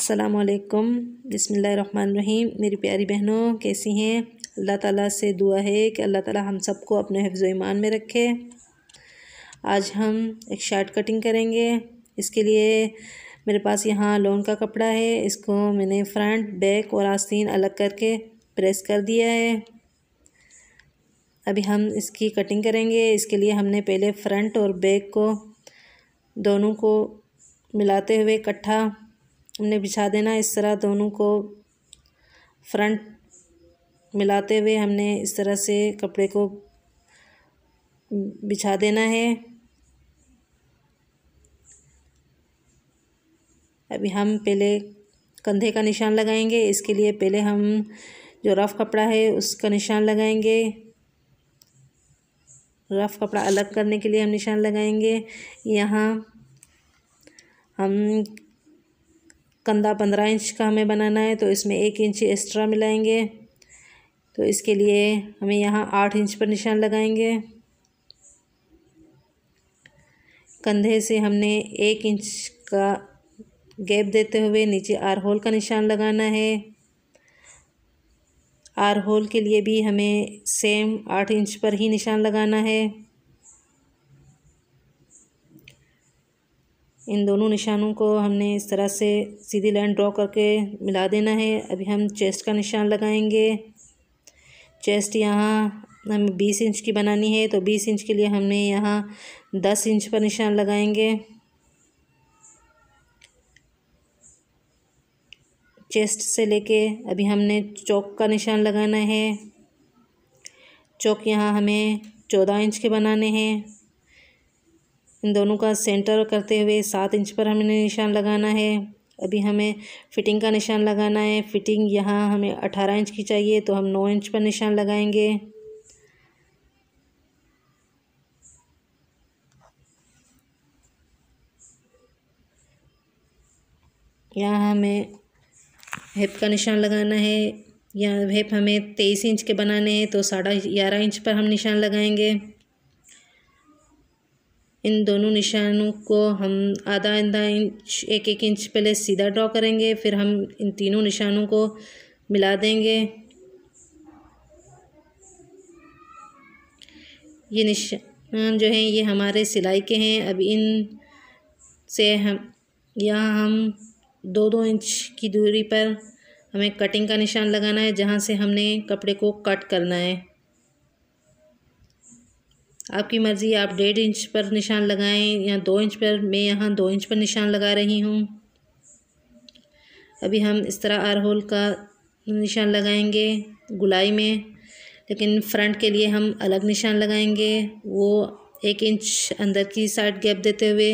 असलकम बसमीम मेरी प्यारी बहनों कैसी हैं अल्लाह ताला से दुआ है कि अल्लाह ताला हम सबको अपने हफ्ज़ ईमान में रखे आज हम एक शर्ट कटिंग करेंगे इसके लिए मेरे पास यहाँ लोन का कपड़ा है इसको मैंने फ्रंट बैक और आस्तीन अलग करके प्रेस कर दिया है अभी हम इसकी कटिंग करेंगे इसके लिए हमने पहले फ्रंट और बैक को दोनों को मिलाते हुए इकट्ठा हमने बिछा देना इस तरह दोनों को फ्रंट मिलाते हुए हमने इस तरह से कपड़े को बिछा देना है अभी हम पहले कंधे का निशान लगाएंगे इसके लिए पहले हम जो रफ़ कपड़ा है उसका निशान लगाएंगे रफ़ कपड़ा अलग करने के लिए हम निशान लगाएंगे यहाँ हम कंधा पंद्रह इंच का हमें बनाना है तो इसमें एक इंच एक्स्ट्रा मिलाएंगे तो इसके लिए हमें यहाँ आठ इंच पर निशान लगाएंगे कंधे से हमने एक इंच का गैप देते हुए नीचे आर होल का निशान लगाना है आर होल के लिए भी हमें सेम आठ इंच पर ही निशान लगाना है इन दोनों निशानों को हमने इस तरह से सीधी लाइन ड्रॉ करके मिला देना है अभी हम चेस्ट का निशान लगाएंगे चेस्ट यहाँ हमें बीस इंच की बनानी है तो बीस इंच के लिए हमने यहाँ दस इंच पर निशान लगाएंगे चेस्ट से लेके अभी हमने चौक का निशान लगाना है चौक यहाँ हमें चौदह इंच के बनाने हैं इन दोनों का सेंटर करते हुए सात इंच पर हमने निशान लगाना है अभी हमें फ़िटिंग का निशान लगाना है फ़िटिंग यहाँ हमें अठारह इंच की चाहिए तो हम नौ इंच पर निशान लगाएंगे यहाँ हमें हेप का निशान लगाना है यहाँ हेप हमें तेईस इंच के बनाने हैं तो साढ़ा ग्यारह इंच पर हम निशान लगाएंगे इन दोनों निशानों को हम आधा आधा इंच एक एक इंच पहले सीधा ड्रॉ करेंगे फिर हम इन तीनों निशानों को मिला देंगे ये निशान जो हैं ये हमारे सिलाई के हैं अब इन से हम यहाँ हम दो दो इंच की दूरी पर हमें कटिंग का निशान लगाना है जहाँ से हमने कपड़े को कट करना है आपकी मर्ज़ी आप डेढ़ इंच पर निशान लगाएं या दो इंच पर मैं यहाँ दो इंच पर निशान लगा रही हूँ अभी हम इस तरह आर होल का निशान लगाएंगे गुलाई में लेकिन फ्रंट के लिए हम अलग निशान लगाएंगे वो एक इंच अंदर की साइड गैप देते हुए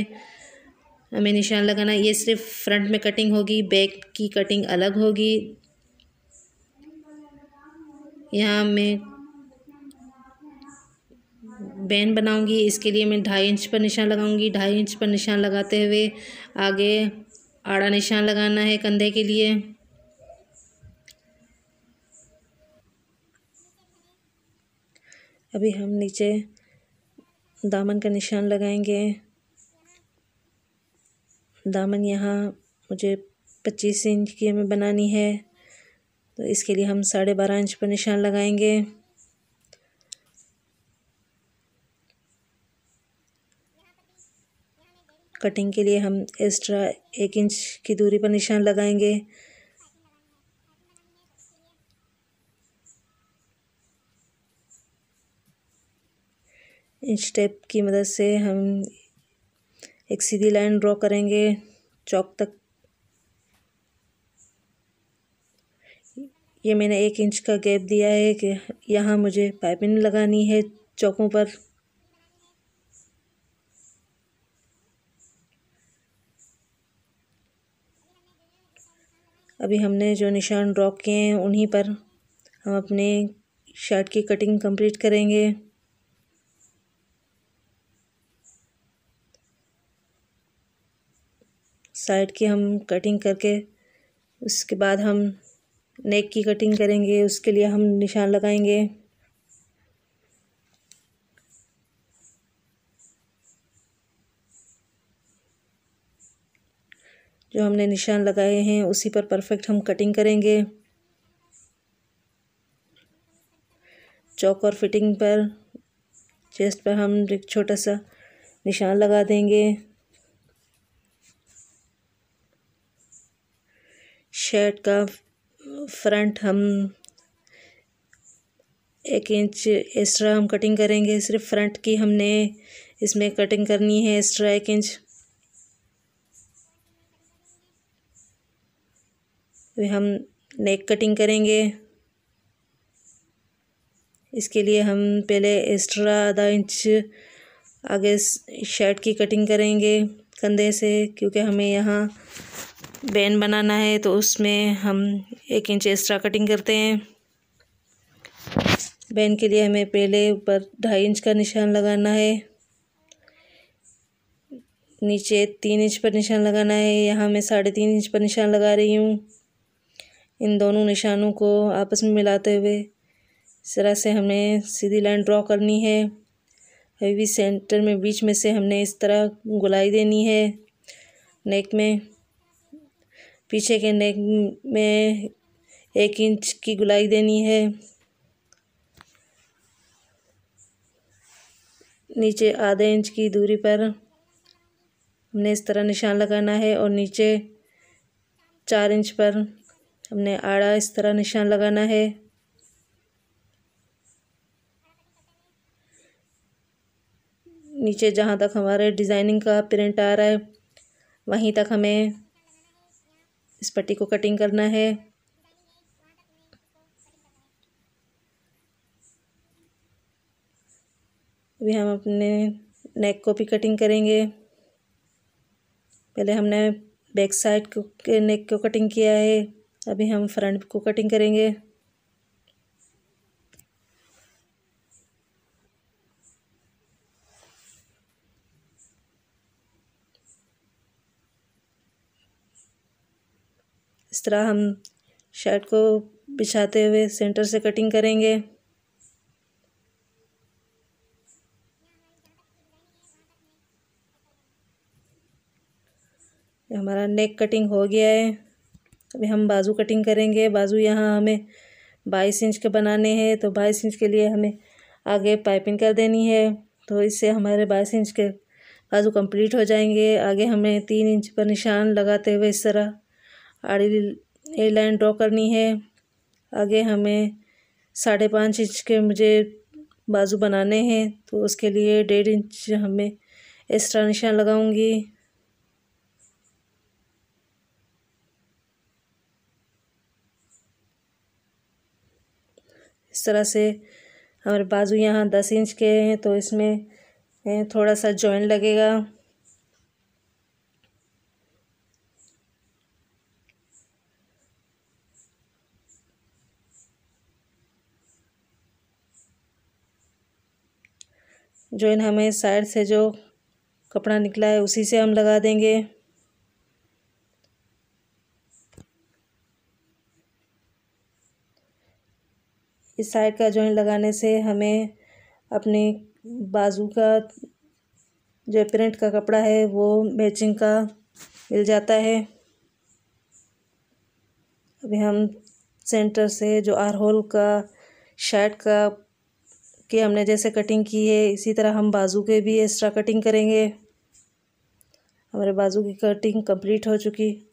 हमें निशान लगाना ये सिर्फ फ्रंट में कटिंग होगी बैक की कटिंग अलग होगी यहाँ मैं बैन बनाऊंगी इसके लिए मैं ढाई इंच पर निशान लगाऊंगी ढाई इंच पर निशान लगाते हुए आगे आड़ा निशान लगाना है कंधे के लिए अभी हम नीचे दामन का निशान लगाएंगे दामन यहाँ मुझे पच्चीस इंच की हमें बनानी है तो इसके लिए हम साढ़े बारह इंच पर निशान लगाएंगे कटिंग के लिए हम एक्स्ट्रा एक इंच की दूरी पर निशान लगाएंगे इंच टेप की मदद से हम एक सीधी लाइन ड्रॉ करेंगे चौक तक ये मैंने एक इंच का गैप दिया है कि यहाँ मुझे पाइपिंग लगानी है चौकों पर अभी हमने जो निशान ड्रॉ किए हैं उन्हीं पर हम अपने शर्ट की कटिंग कंप्लीट करेंगे साइड की हम कटिंग करके उसके बाद हम नेक की कटिंग करेंगे उसके लिए हम निशान लगाएंगे जो हमने निशान लगाए हैं उसी पर परफेक्ट हम कटिंग करेंगे चौक और फिटिंग पर चेस्ट पर हम एक छोटा सा निशान लगा देंगे शर्ट का फ्रंट हम एक इंच एक्स्ट्रा हम कटिंग करेंगे सिर्फ फ्रंट की हमने इसमें कटिंग करनी है एक्स्ट्रा एक इंच अभी हम नेक कटिंग करेंगे इसके लिए हम पहले एक्स्ट्रा आधा इंच आगे शर्ट की कटिंग करेंगे कंधे से क्योंकि हमें यहाँ बैन बनाना है तो उसमें हम एक इंच एक्स्ट्रा कटिंग करते हैं बैन के लिए हमें पहले ऊपर ढाई इंच का निशान लगाना है नीचे तीन इंच पर निशान लगाना है यहाँ मैं साढ़े तीन इंच पर निशान लगा रही हूँ इन दोनों निशानों को आपस में मिलाते हुए इस तरह से हमने सीधी लाइन ड्रॉ करनी है अभी सेंटर में बीच में से हमने इस तरह गुलाई देनी है नेक में पीछे के नेक में एक इंच की गुलाई देनी है नीचे आधे इंच की दूरी पर हमने इस तरह निशान लगाना है और नीचे चार इंच पर हमने आड़ा इस तरह निशान लगाना है नीचे जहाँ तक हमारे डिज़ाइनिंग का प्रिंट आ रहा है वहीं तक हमें इस पट्टी को कटिंग करना है अभी हम अपने नेक को भी कटिंग करेंगे पहले हमने बैक साइड के नेक को कटिंग किया है तो अभी हम फ्रंट को कटिंग करेंगे इस तरह हम शर्ट को बिछाते हुए सेंटर से कटिंग करेंगे हमारा नेक कटिंग हो गया है अभी हम बाजू कटिंग करेंगे बाजू यहाँ हमें बाईस इंच के बनाने हैं तो बाईस इंच के लिए हमें आगे पाइपिंग कर देनी है तो इससे हमारे बाईस इंच के बाजू कंप्लीट हो जाएंगे आगे हमें तीन इंच पर निशान लगाते हुए इस तरह आड़ी ए लाइन ड्रॉ करनी है आगे हमें साढ़े पाँच इंच के मुझे बाजू बनाने हैं तो उसके लिए डेढ़ इंच हमें एक्स्ट्रा निशान लगाऊंगी तरह से हमारे बाजू यहाँ दस इंच के हैं तो इसमें थोड़ा सा जॉइंट लगेगा जॉइन हमें साइड से जो कपड़ा निकला है उसी से हम लगा देंगे इस साइड का जॉइंट लगाने से हमें अपने बाजू का जो प्रिंट का कपड़ा है वो मैचिंग का मिल जाता है अभी हम सेंटर से जो आर होल का शर्ट का कि हमने जैसे कटिंग की है इसी तरह हम बाजू के भी एक्स्ट्रा कटिंग करेंगे हमारे बाजू की कटिंग कंप्लीट हो चुकी